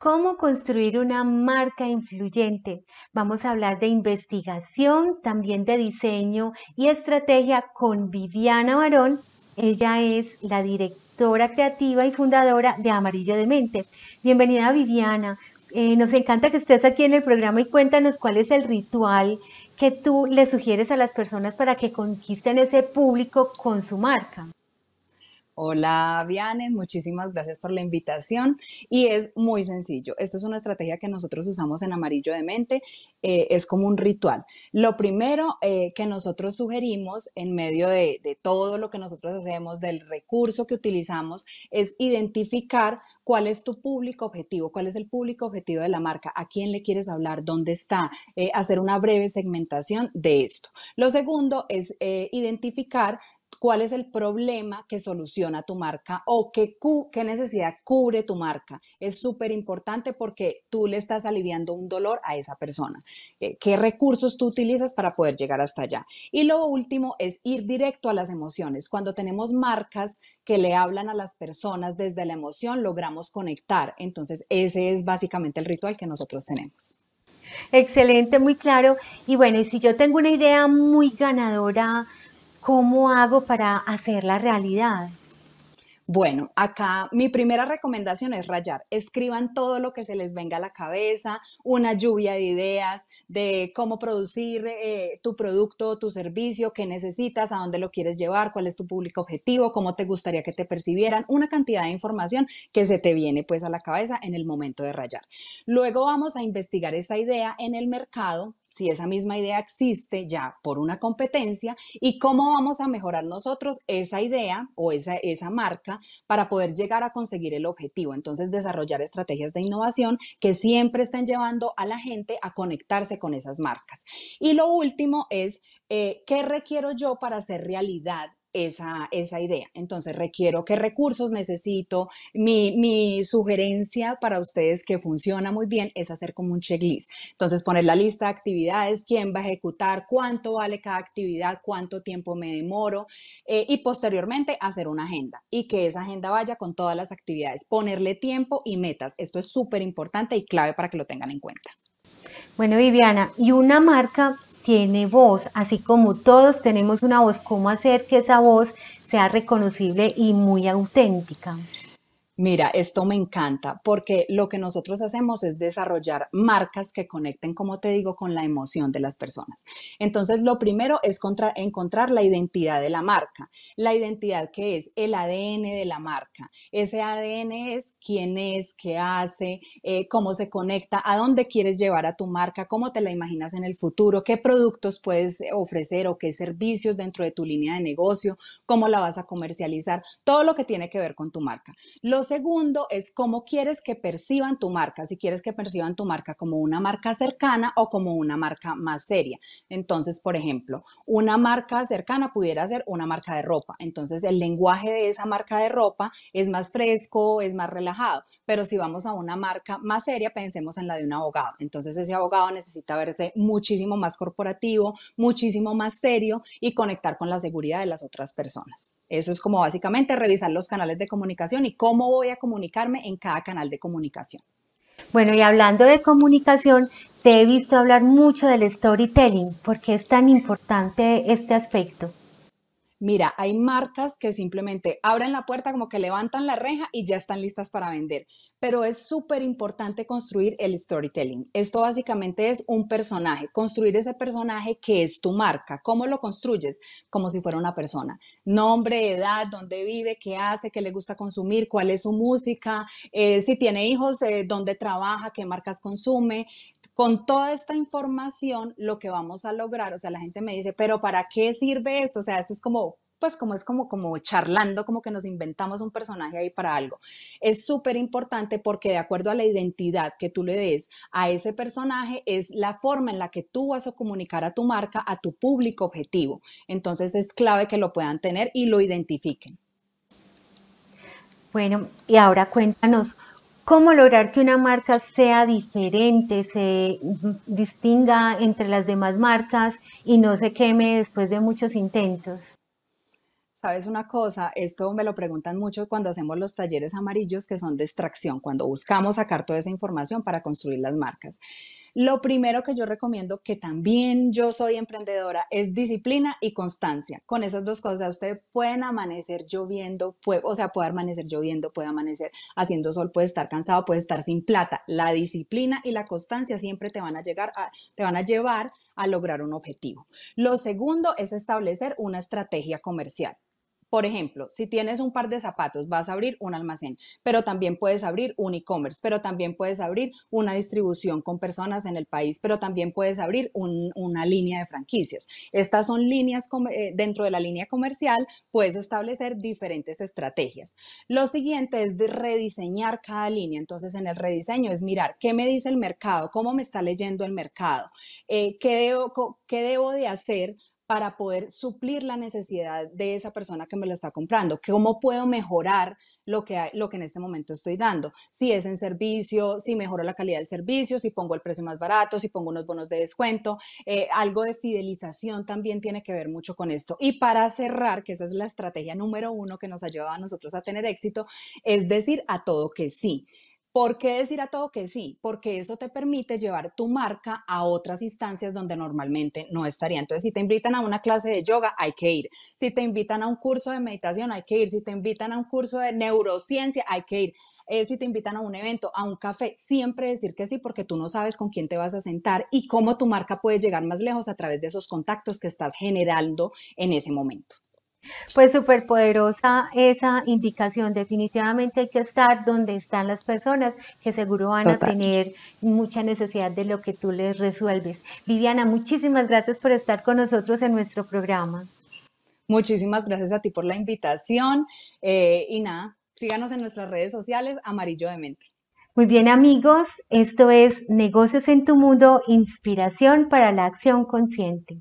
cómo construir una marca influyente. Vamos a hablar de investigación, también de diseño y estrategia con Viviana Barón. Ella es la directora creativa y fundadora de Amarillo de Mente. Bienvenida Viviana. Eh, nos encanta que estés aquí en el programa y cuéntanos cuál es el ritual que tú le sugieres a las personas para que conquisten ese público con su marca. Hola, Viane, muchísimas gracias por la invitación. Y es muy sencillo. Esto es una estrategia que nosotros usamos en Amarillo de Mente. Eh, es como un ritual. Lo primero eh, que nosotros sugerimos en medio de, todo lo que nosotros hacemos, del recurso que utilizamos, es identificar cuál es tu público objetivo, cuál es el público objetivo de la marca, a quién le quieres hablar, dónde está, eh, hacer una breve segmentación de esto. Lo segundo es identificar cuál es el problema que soluciona tu marca o qué, necesidad cubre tu marca. Es súper importante porque tú le estás aliviando un dolor a esa persona. Eh, ¿Qué recursos tú utilizas para poder llegar hasta allá? Y lo último es ir directo a las emociones. Cuando tenemos marcas que le hablan a las personas desde la emoción, logramos conectar. Entonces, ese es básicamente el ritual que nosotros tenemos. Excelente, muy claro. Y bueno, y si yo tengo una idea muy ganadora, ¿Cómo hago para hacer la realidad? Bueno, acá mi primera recomendación es rayar. Escriban todo lo que se les venga a la cabeza, una lluvia de ideas de cómo producir eh, tu producto, tu servicio, qué necesitas, a dónde lo quieres llevar, cuál es tu público objetivo, cómo te gustaría que te percibieran, una cantidad de información que se te viene pues a la cabeza en el momento de rayar. Luego vamos a investigar esa idea en el mercado si esa misma idea existe ya por una competencia y cómo vamos a mejorar nosotros esa idea o esa, esa marca para poder llegar a conseguir el objetivo. Entonces, desarrollar estrategias de innovación que siempre estén llevando a la gente a conectarse con esas marcas. Y lo último es, eh, ¿qué requiero yo para hacer realidad esa, esa idea. Entonces, requiero qué recursos necesito. Mi, mi, sugerencia para ustedes que funciona muy bien es hacer como un checklist. Entonces, poner la lista de actividades, quién va a ejecutar, cuánto vale cada actividad, cuánto tiempo me demoro eh, y posteriormente hacer una agenda y que esa agenda vaya con todas las actividades. Ponerle tiempo y metas. Esto es súper importante y clave para que lo tengan en cuenta. Bueno, Viviana, y una marca tiene voz, así como todos tenemos una voz, cómo hacer que esa voz sea reconocible y muy auténtica. Mira, esto me encanta porque lo que nosotros hacemos es desarrollar marcas que conecten, como te digo, con la emoción de las personas. Entonces, lo primero es encontrar la identidad de la marca, la identidad que es el ADN de la marca. Ese ADN es quién es, qué hace, eh, cómo se conecta, a dónde quieres llevar a tu marca, cómo te la imaginas en el futuro, qué productos puedes ofrecer o qué servicios dentro de tu línea de negocio, cómo la vas a comercializar, todo lo que tiene que ver con tu marca. Los segundo es cómo quieres que perciban tu marca, si quieres que perciban tu marca como una marca cercana o como una marca más seria. Entonces, por ejemplo, una marca cercana pudiera ser una marca de ropa. Entonces, el lenguaje de esa marca de ropa es más fresco, es más relajado. Pero si vamos a una marca más seria, pensemos en la de un abogado. Entonces, ese abogado necesita verse muchísimo más corporativo, muchísimo más serio y conectar con la seguridad de las otras personas. Eso es como básicamente revisar los canales de comunicación y cómo voy a comunicarme en cada canal de comunicación. Bueno, y hablando de comunicación, te he visto hablar mucho del storytelling. ¿Por qué es tan importante este aspecto? Mira, hay marcas que simplemente abren la puerta, como que levantan la reja y ya están listas para vender. Pero es súper importante construir el storytelling. Esto básicamente es un personaje, construir ese personaje que es tu marca. ¿Cómo lo construyes? Como si fuera una persona. Nombre, edad, dónde vive, qué hace, qué le gusta consumir, cuál es su música, eh, si tiene hijos, eh, dónde trabaja, qué marcas consume. Con toda esta información, lo que vamos a lograr, o sea, la gente me dice, pero ¿para qué sirve esto? O sea, esto es como pues como es como, como charlando, como que nos inventamos un personaje ahí para algo. Es súper importante porque de acuerdo a la identidad que tú le des a ese personaje es la forma en la que tú vas a comunicar a tu marca, a tu público objetivo. Entonces es clave que lo puedan tener y lo identifiquen. Bueno, y ahora cuéntanos, ¿cómo lograr que una marca sea diferente, se distinga entre las demás marcas y no se queme después de muchos intentos? Sabes una cosa, esto me lo preguntan mucho cuando hacemos los talleres amarillos que son de extracción, cuando buscamos sacar toda esa información para construir las marcas. Lo primero que yo recomiendo, que también yo soy emprendedora, es disciplina y constancia. Con esas dos cosas, ustedes pueden amanecer lloviendo, o sea, puede amanecer lloviendo, puede amanecer haciendo sol, puede estar cansado, puede estar sin plata. La disciplina y la constancia siempre te van a llegar, te van a llevar a lograr un objetivo. Lo segundo es establecer una estrategia comercial. Por ejemplo, si tienes un par de zapatos, vas a abrir un almacén, pero también puedes abrir un e-commerce, pero también puedes abrir una distribución con personas en el país, pero también puedes abrir una línea de franquicias. Estas son líneas eh, dentro de la línea comercial, puedes establecer diferentes estrategias. Lo siguiente es rediseñar cada línea. Entonces, en el rediseño es mirar qué me dice el mercado, cómo me está leyendo el mercado, eh, qué, debo, qué debo de hacer para poder suplir la necesidad de esa persona que me lo está comprando. ¿Cómo puedo mejorar lo que, lo que en este momento estoy dando? Si es en servicio, si mejoro la calidad del servicio, si pongo el precio más barato, si pongo unos bonos de descuento, eh, algo de fidelización también tiene que ver mucho con esto. Y para cerrar, que esa es la estrategia número uno que nos ha llevado a nosotros a tener éxito, es decir a todo que sí. ¿Por qué decir a todo que sí? Porque eso te permite llevar tu marca a otras instancias donde normalmente no estaría. Entonces, si te invitan a una clase de yoga, hay que ir. Si te invitan a un curso de meditación, hay que ir. Si te invitan a un curso de neurociencia, hay que ir. Eh, si te invitan a un evento, a un café, siempre decir que sí porque tú no sabes con quién te vas a sentar y cómo tu marca puede llegar más lejos a través de esos contactos que estás generando en ese momento. Pues súper poderosa esa indicación. Definitivamente hay que estar donde están las personas que seguro van a tener mucha necesidad de lo que tú les resuelves. Viviana, muchísimas gracias por estar con nosotros en nuestro programa. Muchísimas gracias a ti por la invitación. Eh, y nada, síganos en nuestras redes sociales, Amarillo de Mente. Muy bien amigos, esto es Negocios en tu Mundo, Inspiración para la Acción Consciente.